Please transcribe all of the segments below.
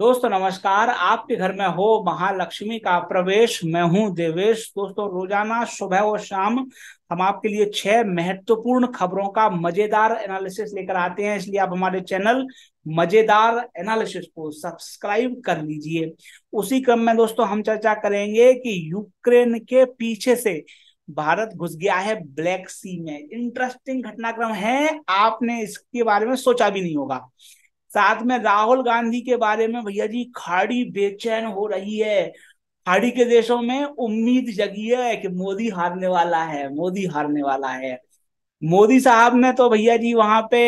दोस्तों नमस्कार आपके घर में हो महालक्ष्मी का प्रवेश मैं हूं देवेश दोस्तों रोजाना सुबह और शाम हम आपके लिए छह महत्वपूर्ण खबरों का मजेदार एनालिसिस लेकर आते हैं इसलिए आप हमारे चैनल मजेदार एनालिसिस को सब्सक्राइब कर लीजिए उसी क्रम में दोस्तों हम चर्चा करेंगे कि यूक्रेन के पीछे से भारत घुस गया है ब्लैक सी में इंटरेस्टिंग घटनाक्रम है आपने इसके बारे में सोचा भी नहीं होगा साथ में राहुल गांधी के बारे में भैया जी खाड़ी बेचैन हो रही है खाड़ी के देशों में उम्मीद जगी है कि मोदी हारने वाला है मोदी हारने वाला है मोदी साहब ने तो भैया जी वहां पे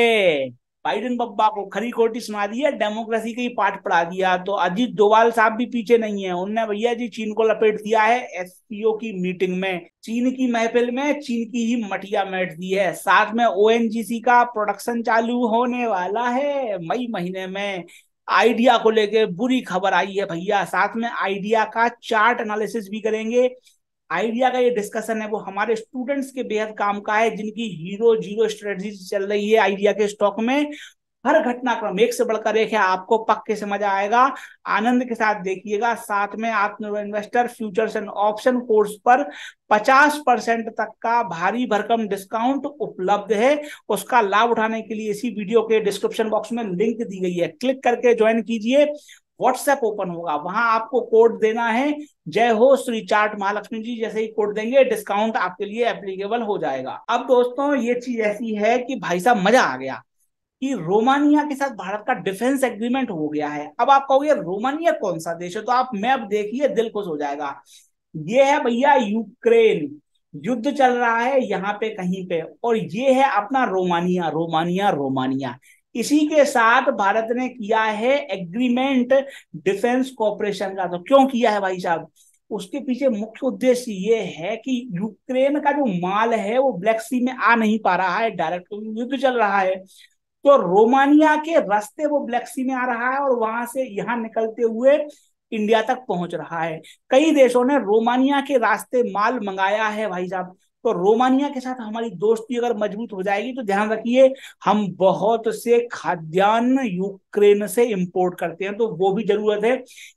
बाइडन बब्बा को खरी कोटी सुना दिया डेमोक्रेसी का ही पाठ पढ़ा दिया तो अजीत डोवाल साहब भी पीछे नहीं है उनने भैया जी चीन को लपेट दिया है एसपीओ की मीटिंग में चीन की महफिल में चीन की ही मटिया मेट दी है साथ में ओएनजीसी का प्रोडक्शन चालू होने वाला है मई महीने में आइडिया को लेके बुरी खबर आई है भैया साथ में आइडिया का चार्ट एनालिसिस भी करेंगे आइडिया का ये डिस्कशन है वो हमारे स्टूडेंट्स के बेहद काम का है जिनकी हीरो जीरो स्ट्रेटजी चल रही है आइडिया के स्टॉक में हर घटनाक्रम एक से बढ़कर एक है आपको पक्के से मजा आएगा आनंद के साथ देखिएगा साथ में Atmanirbhar investor futures and option course पर 50 परसेंट तक का भारी भरकम डिस्काउंट उपलब्ध है उसका लाभ उठाने के लिए इसी वीडियो के डिस्क्रिप्शन बॉक्स में लिंक दी गई है क्लिक करके ज्वाइन कीजिए व्हाट्सएप ओपन होगा वहां आपको कोड देना है जय हो श्री चार्ट महालक्ष्मी जी जैसे ही कोड देंगे डिस्काउंट आपके लिए एप्लीकेबल हो जाएगा अब दोस्तों ये चीज ऐसी है कि भाई साहब मजा आ गया कि रोमानिया के साथ भारत का डिफेंस एग्रीमेंट हो गया है अब आप कहोगे रोमानिया कौन सा देश है तो आप मैप देखिए दिल खुश हो जाएगा ये है भैया यूक्रेन युद्ध चल रहा है यहाँ पे कहीं पे और ये है अपना रोमानिया रोमानिया रोमानिया इसी के साथ भारत ने किया है एग्रीमेंट डिफेंस कॉपरेशन का तो क्यों किया है भाई साहब उसके पीछे मुख्य उद्देश्य ये है कि यूक्रेन का जो माल है वो ब्लैक सी में आ नहीं पा रहा है डायरेक्ट युद्ध चल रहा है तो रोमानिया के रास्ते वो ब्लैक सी में आ रहा है और वहां से यहाँ निकलते हुए इंडिया तक पहुंच रहा है कई देशों ने रोमानिया के रास्ते माल मंगाया है भाई साहब तो रोमानिया के साथ हमारी दोस्ती अगर मजबूत हो जाएगी तो ध्यान रखिए हम बहुत से खाद्यान्न यूक्रेन से इंपोर्ट करते हैं तो वो भी जरूरत है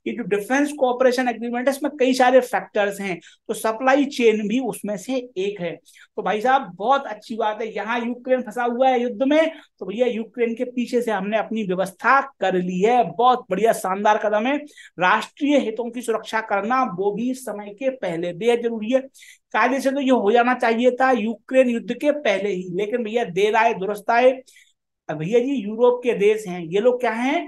ये जो डिफेंस कोऑपरेशन एग्रीमेंट है इसमें कई सारे फैक्टर्स हैं तो सप्लाई चेन भी उसमें से एक है तो भाई साहब बहुत अच्छी बात है यहाँ यूक्रेन फंसा हुआ है युद्ध में तो भैया यूक्रेन के पीछे से हमने अपनी व्यवस्था कर ली है बहुत बढ़िया शानदार कदम है राष्ट्रीय हितों की सुरक्षा करना वो भी समय के पहले बेहद जरूरी है कायदे से तो ये हो जाना चाहिए था यूक्रेन युद्ध के पहले ही लेकिन भैया देर आए दुरुस्त आए भैया जी यूरोप के देश हैं ये लोग क्या हैं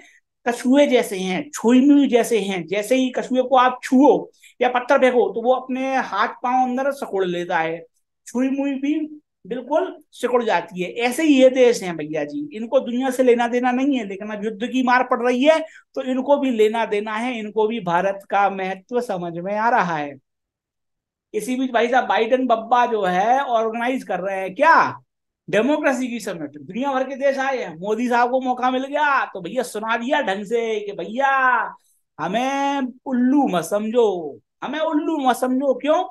कछुए जैसे हैं छुईमी जैसे हैं जैसे ही कछुए को आप छुओ या पत्थर फेंको तो वो अपने हाथ पांव अंदर सकोड़ लेता है छुई मुई भी बिल्कुल सिकुड़ जाती है ऐसे ही ये देश हैं भैया जी इनको दुनिया से लेना देना नहीं है लेकिन अब युद्ध की मार पड़ रही है तो इनको भी लेना देना है इनको भी भारत का महत्व समझ में आ रहा है इसी बीच भाई साहब बाइडन बब्बा जो है ऑर्गेनाइज कर रहे हैं क्या डेमोक्रेसी की समिट दुनिया भर के देश आए हैं मोदी साहब को मौका मिल गया तो भैया सुना दिया ढंग से कि भैया हमें उल्लू मत समझो हमें उल्लू मत समझो क्यों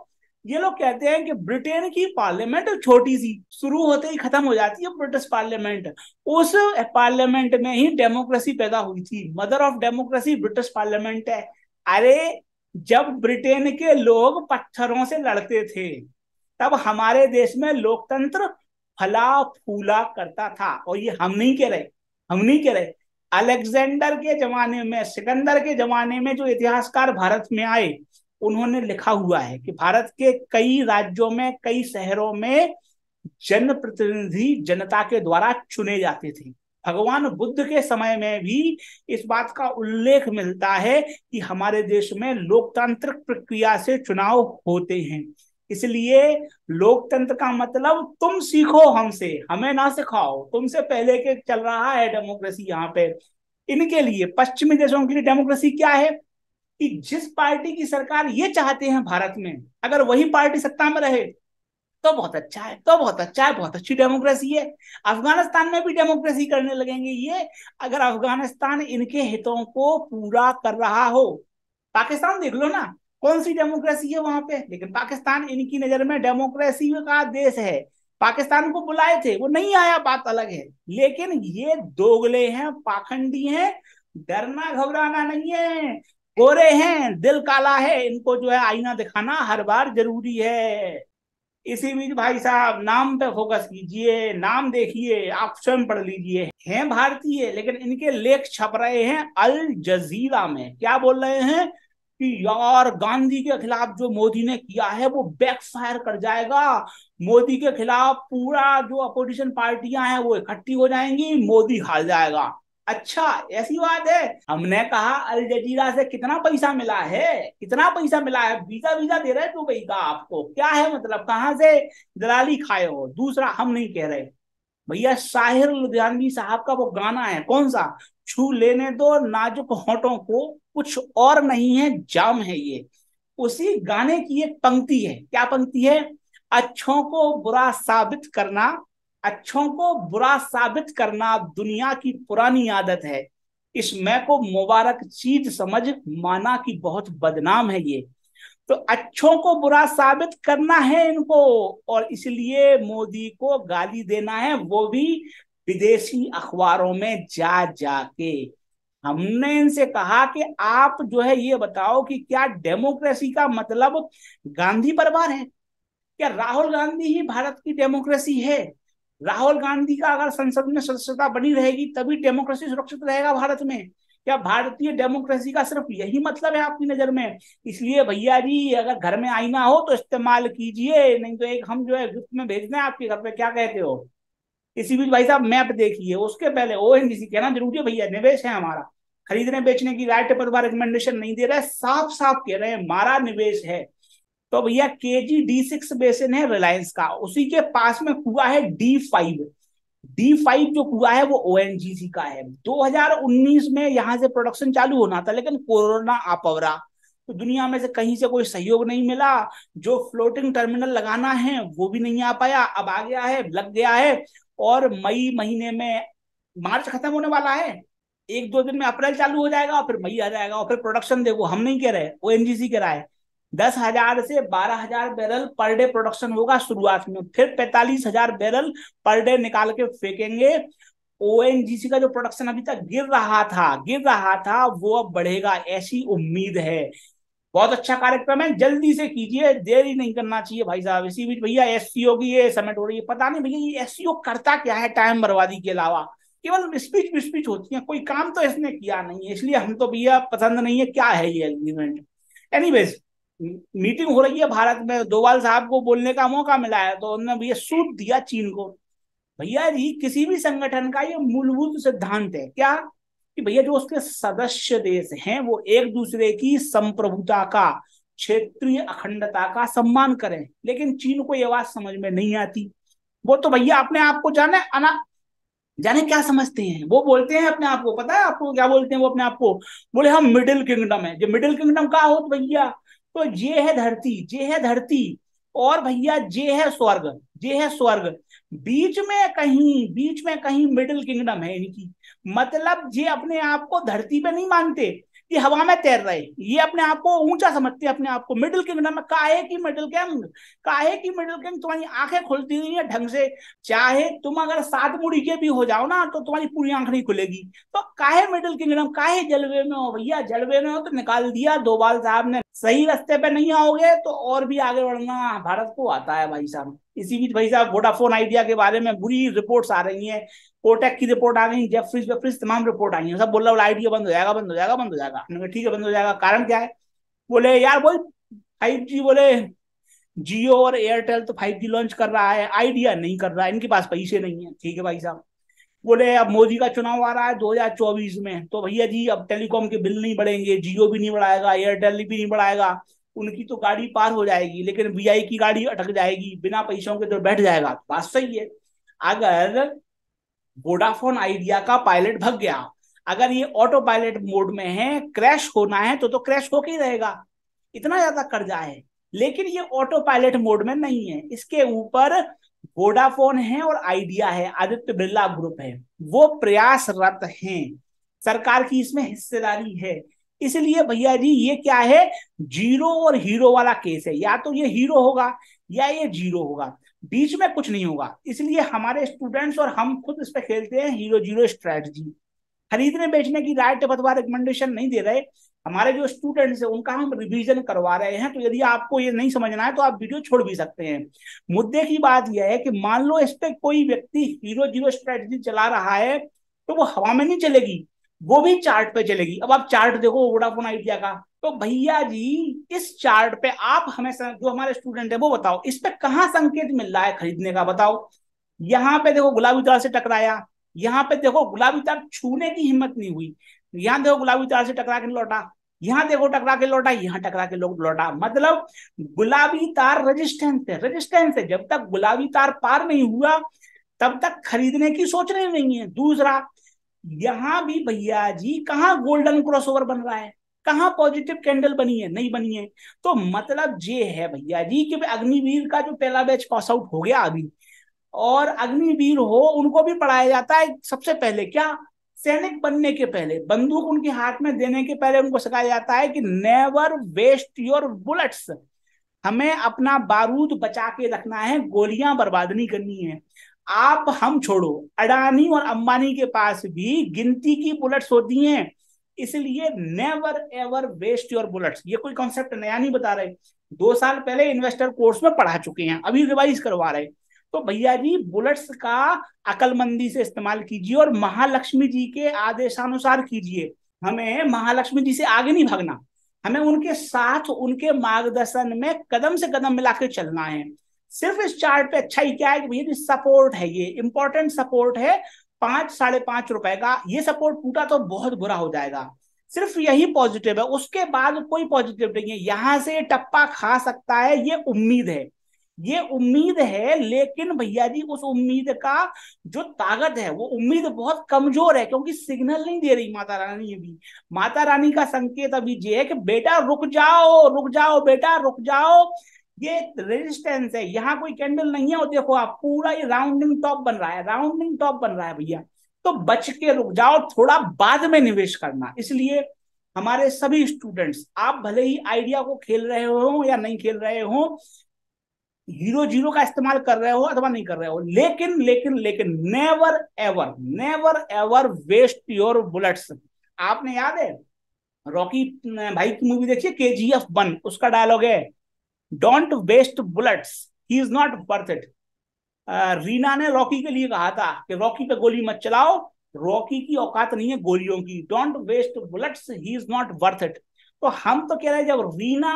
ये लोग कहते हैं कि ब्रिटेन की पार्लियामेंट छोटी सी शुरू होते ही खत्म हो जाती है ब्रिटिश पार्लियामेंट उस पार्लियामेंट में ही डेमोक्रेसी पैदा हुई थी mother of democracy British parliament है अरे जब ब्रिटेन के लोग पत्थरों से लड़ते थे तब हमारे देश में लोकतंत्र फला फूला करता था और ये हम नहीं कह रहे हम नहीं कह रहे अलेक्जेंडर के जमाने में सिकंदर के जमाने में जो इतिहासकार भारत में आए उन्होंने लिखा हुआ है कि भारत के कई राज्यों में कई शहरों में जनप्रतिनिधि जनता के द्वारा चुने जाते थे भगवान बुद्ध के समय में भी इस बात का उल्लेख मिलता है कि हमारे देश में लोकतांत्रिक प्रक्रिया से चुनाव होते हैं इसलिए लोकतंत्र का मतलब तुम सीखो हमसे हमें ना सिखाओ तुमसे पहले के चल रहा है डेमोक्रेसी यहाँ पे इनके लिए पश्चिमी देशों के लिए डेमोक्रेसी क्या है कि जिस पार्टी की सरकार ये चाहते हैं भारत में अगर वही पार्टी सत्ता में रहे तो बहुत अच्छा है तो बहुत अच्छा है बहुत अच्छी डेमोक्रेसी है अफगानिस्तान में भी डेमोक्रेसी करने लगेंगे ये अगर अफगानिस्तान इनके हितों को पूरा कर रहा हो पाकिस्तान देख लो ना कौन सी डेमोक्रेसी है वहां पे लेकिन पाकिस्तान इनकी नजर में डेमोक्रेसी का देश है पाकिस्तान को बुलाए थे वो नहीं आया बात अलग है लेकिन ये दोगले हैं पाखंडी हैं डरना घबराना नहीं है गोरे हैं दिल काला है इनको जो है आईना दिखाना हर बार जरूरी है इसी बीच भाई साहब नाम पे फोकस कीजिए नाम देखिए आप स्वयं पढ़ लीजिए हैं भारतीय लेकिन इनके लेख छप रहे हैं अल जजीरा में क्या बोल रहे हैं कि यार गांधी के खिलाफ जो मोदी ने किया है वो बैकफायर कर जाएगा मोदी के खिलाफ पूरा जो अपोजिशन पार्टियां हैं वो इकट्ठी हो जाएंगी मोदी हार जाएगा अच्छा ऐसी बात है हमने कहा अल जजीरा से कितना पैसा मिला है कितना पैसा मिला है वीजा वीजा दे रहे हैं दुबई का आपको क्या है मतलब कहाँ से दलाली खाए हो दूसरा हम नहीं कह रहे भैया साहिर लुधियानवी साहब का वो गाना है कौन सा छू लेने दो नाजुक होटो को कुछ और नहीं है जाम है ये उसी गाने की एक पंक्ति है क्या पंक्ति है अच्छों को बुरा साबित करना अच्छों को बुरा साबित करना दुनिया की पुरानी आदत है इस मैं को मुबारक चीज समझ माना कि बहुत बदनाम है ये तो अच्छों को बुरा साबित करना है इनको और इसलिए मोदी को गाली देना है वो भी विदेशी अखबारों में जा जाके हमने इनसे कहा कि आप जो है ये बताओ कि क्या डेमोक्रेसी का मतलब गांधी परिवार है क्या राहुल गांधी ही भारत की डेमोक्रेसी है राहुल गांधी का अगर संसद में सदस्यता बनी रहेगी तभी डेमोक्रेसी सुरक्षित रहेगा भारत में क्या भारतीय डेमोक्रेसी का सिर्फ यही मतलब है आपकी नजर में इसलिए भैया जी अगर घर में आईना हो तो इस्तेमाल कीजिए नहीं तो एक हम जो है गिफ्ट में भेजना है आपके घर पे क्या कहते हो इसी बीच भाई साहब मैप देखिए उसके पहले ओ एन सी कहना जरूरी है भैया निवेश है हमारा खरीदने बेचने की राइट पर रिकमेंडेशन नहीं दे रहा है साफ साफ कह रहे हैं हमारा निवेश है तो भैया के जी डी सिक्स बेसिन है रिलायंस का उसी के पास में कुआ है डी फाइव डी फाइव जो कुआ है वो ओ का है 2019 में यहाँ से प्रोडक्शन चालू होना था लेकिन कोरोना आपवरा तो दुनिया में से कहीं से कोई सहयोग नहीं मिला जो फ्लोटिंग टर्मिनल लगाना है वो भी नहीं आ पाया अब आ गया है लग गया है और मई महीने में मार्च खत्म होने वाला है एक दो दिन में अप्रैल चालू हो जाएगा और फिर मई आ जाएगा और फिर प्रोडक्शन देखो हम नहीं कह रहे ओ कह रहा है दस हजार से बारह हजार बैरल पर डे प्रोडक्शन होगा शुरुआत में फिर पैंतालीस हजार बैरल पर डे निकाल के फेंकेंगे ओ का जो प्रोडक्शन अभी तक गिर रहा था गिर रहा था वो अब बढ़ेगा ऐसी उम्मीद है बहुत अच्छा कार्यक्रम है जल्दी से कीजिए देरी नहीं करना चाहिए भाई साहब इसी बीच भैया एस की ये समेट हो रही है पता नहीं भैया ये एस करता क्या है टाइम बर्बादी के अलावा केवल स्पीच विस्पीच होती है कोई काम तो इसने किया नहीं है इसलिए हम तो भैया पसंद नहीं है क्या है ये एग्रीमेंट वेज मीटिंग हो रही है भारत में दोवाल साहब को बोलने का मौका मिला है तो उन्होंने भैया सूट दिया चीन को भैया जी किसी भी संगठन का ये मूलभूत सिद्धांत है क्या कि भैया जो उसके सदस्य देश हैं वो एक दूसरे की संप्रभुता का क्षेत्रीय अखंडता का सम्मान करें लेकिन चीन को ये बात समझ में नहीं आती वो तो भैया अपने आप को जाने अना जाने क्या समझते हैं वो बोलते हैं अपने आप को पता है आपको क्या बोलते हैं वो अपने आप को बोले हम मिडिल किंगडम है जो मिडिल किंगडम का हो तो भैया तो ये है धरती ये है धरती और भैया ये है स्वर्ग ये है स्वर्ग बीच में कहीं बीच में कहीं मिडिल किंगडम है इनकी मतलब ये अपने आप को धरती पे नहीं मानते ये हवा में तैर रहे ये अपने आप को ऊंचा समझते हैं अपने आप को मिडिल किंगडम में काहे की मिडिल किंग काहे की मिडिल किंग तुम्हारी आंखें खुलती नहीं है ढंग से चाहे तुम अगर सात मुड़ी के भी हो जाओ ना तो तुम्हारी पूरी आंख नहीं खुलेगी तो काहे मिडिल किंगडम काहे जलवे में हो भैया जलवे में हो तो निकाल दिया दोबाल साहब ने सही रास्ते पे नहीं आओगे तो और भी आगे बढ़ना भारत को आता है भाई साहब इसी बीच भाई साहब वोडाफोन आइडिया के बारे में बुरी रिपोर्ट्स आ रही हैं कोटेक की रिपोर्ट आ गई जेफ्रिज वेफ्रिज तमाम रिपोर्ट आई है सब बोला बोला आइडिया बंद हो जाएगा बंद हो जाएगा बंद हो जाएगा हमने कहा ठीक है बंद हो जाएगा कारण क्या है बोले यार बोल फाइव जी बोले जियो और एयरटेल तो फाइव जी लॉन्च कर रहा है आइडिया नहीं कर रहा है इनके पास पैसे नहीं है ठीक है भाई साहब बोले अब मोदी का चुनाव आ रहा है चौबीस में तो भैया जी अब टेलीकॉम के बिल नहीं बढ़ेंगे जियो भी नहीं बढ़ाएगा एयरटेल भी नहीं बढ़ाएगा उनकी तो गाड़ी पार हो जाएगी लेकिन वीआई की गाड़ी अटक जाएगी बिना पैसों के तो बैठ जाएगा बात सही है अगर वोडाफोन आइडिया का पायलट भग गया अगर ये ऑटो पायलट मोड में है क्रैश होना है तो तो क्रैश होके ही रहेगा इतना ज्यादा कर्जा है लेकिन ये ऑटो पायलट मोड में नहीं है इसके ऊपर वोडाफोन है और आइडिया है आदित्य बिरला ग्रुप है वो प्रयासरत हैं सरकार की इसमें हिस्सेदारी है इसलिए भैया जी ये क्या है जीरो और हीरो वाला केस है या तो ये हीरो होगा या ये जीरो होगा बीच में कुछ नहीं होगा इसलिए हमारे स्टूडेंट्स और हम खुद इस पर खेलते हैं हीरो जीरो स्ट्रैटेजी खरीदने बेचने की राइट बतवा रिकमेंडेशन नहीं दे रहे हमारे जो स्टूडेंट्स हैं उनका हम रिवीजन करवा रहे हैं तो यदि आपको ये नहीं समझना है तो आप वीडियो छोड़ भी सकते हैं मुद्दे की बात यह है कि मान लो इस पर कोई व्यक्ति हीरो जीरो स्ट्रैटेजी चला रहा है तो वो हवा में नहीं चलेगी वो भी चार्ट पे चलेगी अब आप चार्ट देखो वोडाफोन आइडिया का तो भैया जी इस चार्ट पे आप हमें जो हमारे स्टूडेंट है वो बताओ इस पे कहा संकेत मिल रहा है खरीदने का बताओ यहाँ पे देखो गुलाबी तार से टकराया यहाँ पे देखो गुलाबी तार छूने की हिम्मत नहीं हुई यहाँ देखो गुलाबी तार से टकरा के लौटा यहाँ देखो टकरा के लौटा यहाँ टकरा के लोग लौटा मतलब गुलाबी तार रजिस्टेंस है रजिस्टेंस है जब तक गुलाबी तार पार नहीं हुआ तब तक खरीदने की सोच रहे नहीं है दूसरा यहां भी भैया जी कहा गोल्डन क्रॉसओवर बन रहा है कहा पॉजिटिव कैंडल बनी है नहीं बनी है तो मतलब ये है भैया जी कि अग्निवीर का जो पहला बैच पास आउट हो गया अभी और अग्निवीर हो उनको भी पढ़ाया जाता है सबसे पहले क्या सैनिक बनने के पहले बंदूक उनके हाथ में देने के पहले उनको सिखाया जाता है कि नेवर वेस्ट योर बुलेट्स हमें अपना बारूद बचा के रखना है गोलियां बर्बाद नहीं करनी है आप हम छोड़ो अडानी और अंबानी के पास भी गिनती की बुलेट्स होती हैं इसलिए never ever waste your bullets ये कोई कॉन्सेप्ट नया नहीं बता रहे दो साल पहले इन्वेस्टर कोर्स में पढ़ा चुके हैं अभी रिवाइज करवा रहे तो भैया जी बुलेट्स का अकलमंदी से इस्तेमाल कीजिए और महालक्ष्मी जी के आदेशानुसार कीजिए हमें महालक्ष्मी जी से आगे नहीं भागना हमें उनके साथ उनके मार्गदर्शन में कदम से कदम मिलाकर चलना है सिर्फ इस चार्ट पे अच्छा ही क्या है कि भैया सपोर्ट है ये इंपॉर्टेंट सपोर्ट है पांच साढ़े पांच रुपए का ये सपोर्ट टूटा तो बहुत बुरा हो जाएगा सिर्फ यही पॉजिटिव है उसके बाद कोई पॉजिटिव नहीं है यहां से टप्पा खा सकता है ये उम्मीद है ये उम्मीद है लेकिन भैया जी उस उम्मीद का जो ताकत है वो उम्मीद बहुत कमजोर है क्योंकि सिग्नल नहीं दे रही माता रानी अभी माता रानी का संकेत अभी ये है कि बेटा रुक जाओ रुक जाओ बेटा रुक जाओ ये रेजिस्टेंस है यहाँ कोई कैंडल नहीं है और देखो आप पूरा ये राउंडिंग टॉप बन रहा है राउंडिंग टॉप बन रहा है भैया तो बच के रुक जाओ थोड़ा बाद में निवेश करना इसलिए हमारे सभी स्टूडेंट्स आप भले ही आइडिया को खेल रहे हो या नहीं खेल रहे हो हीरो जीरो का इस्तेमाल कर रहे हो अथवा नहीं कर रहे हो लेकिन लेकिन लेकिन never ever never ever waste your bullets आपने याद है रॉकी भाई की मूवी देखिए के जी एफ वन उसका डायलॉग है don't waste bullets he is not worth it Reena ने रॉकी के लिए कहा था कि रॉकी पे गोली मत चलाओ रॉकी की औकात नहीं है गोलियों की don't waste bullets he is not worth it तो हम तो कह रहे हैं जब रीना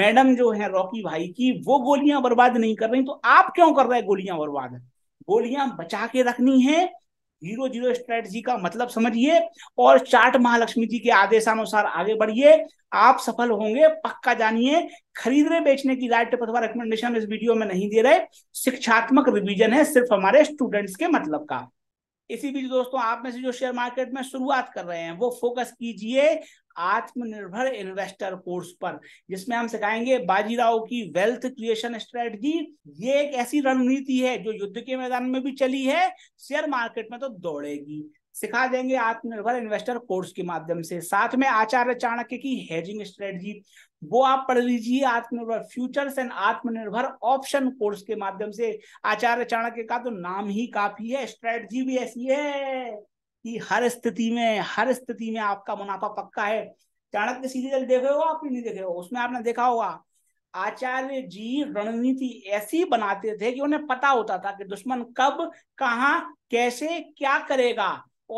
मैडम जो है रॉकी भाई की वो गोलियां बर्बाद नहीं कर रही तो आप क्यों कर रहे हैं गोलियां बर्बाद गोलियां बचा के रखनी है जीरो जीरो स्ट्रेटजी का मतलब समझिए और चार्ट महालक्ष्मी जी के आदेशानुसार आगे बढ़िए आप सफल होंगे पक्का जानिए खरीदने बेचने की राइट अथवा रिकमेंडेशन इस वीडियो में नहीं दे रहे शिक्षात्मक रिवीजन है सिर्फ हमारे स्टूडेंट्स के मतलब का इसी बीच दोस्तों आप में से जो शेयर मार्केट में शुरुआत कर रहे हैं वो फोकस कीजिए आत्मनिर्भर इन्वेस्टर कोर्स पर जिसमें हम सिखाएंगे बाजीराव की वेल्थ क्रिएशन स्ट्रेटजी ये एक ऐसी रणनीति है जो युद्ध के मैदान में भी चली है शेयर मार्केट में तो दौड़ेगी सिखा देंगे आत्मनिर्भर इन्वेस्टर कोर्स के माध्यम से साथ में आचार्य चाणक्य की हेजिंग स्ट्रेटजी वो आप पढ़ लीजिए Atmanirbhar futures and Atmanirbhar option course के माध्यम से आचार्य चाणक्य का तो नाम ही काफी है स्ट्रेटजी भी ऐसी है कि हर स्थिति में हर स्थिति में आपका मुनाफा पक्का है चाणक्य सीरियल देखे हो आप नहीं देखे हो उसमें आपने देखा होगा आचार्य जी रणनीति ऐसी बनाते थे कि उन्हें पता होता था कि दुश्मन कब कहा कैसे क्या करेगा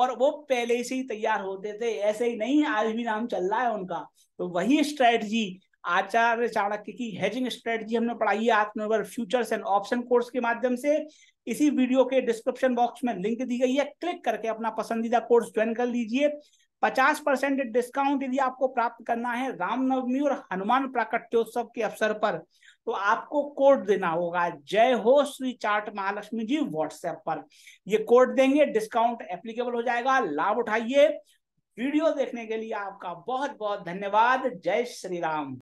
और वो पहले से ही तैयार होते थे ऐसे ही नहीं आज भी नाम चल रहा है उनका तो वही स्ट्रेटजी आचार्य चाणक्य की हेजिंग स्ट्रेटजी हमने पढ़ाई है आत्मनिर्भर फ्यूचर्स एंड ऑप्शन कोर्स के माध्यम से इसी वीडियो के डिस्क्रिप्शन बॉक्स में लिंक दी गई है क्लिक करके अपना पसंदीदा कोर्स ज्वाइन कर लीजिए पचास परसेंट डिस्काउंट यदि आपको प्राप्त करना है रामनवमी और हनुमान प्राकट्योत्सव के अवसर पर तो आपको कोड देना होगा जय हो श्री चार्ट महालक्ष्मी जी व्हाट्सएप पर ये कोड देंगे डिस्काउंट एप्लीकेबल हो जाएगा लाभ उठाइए वीडियो देखने के लिए आपका बहुत बहुत धन्यवाद जय श्री राम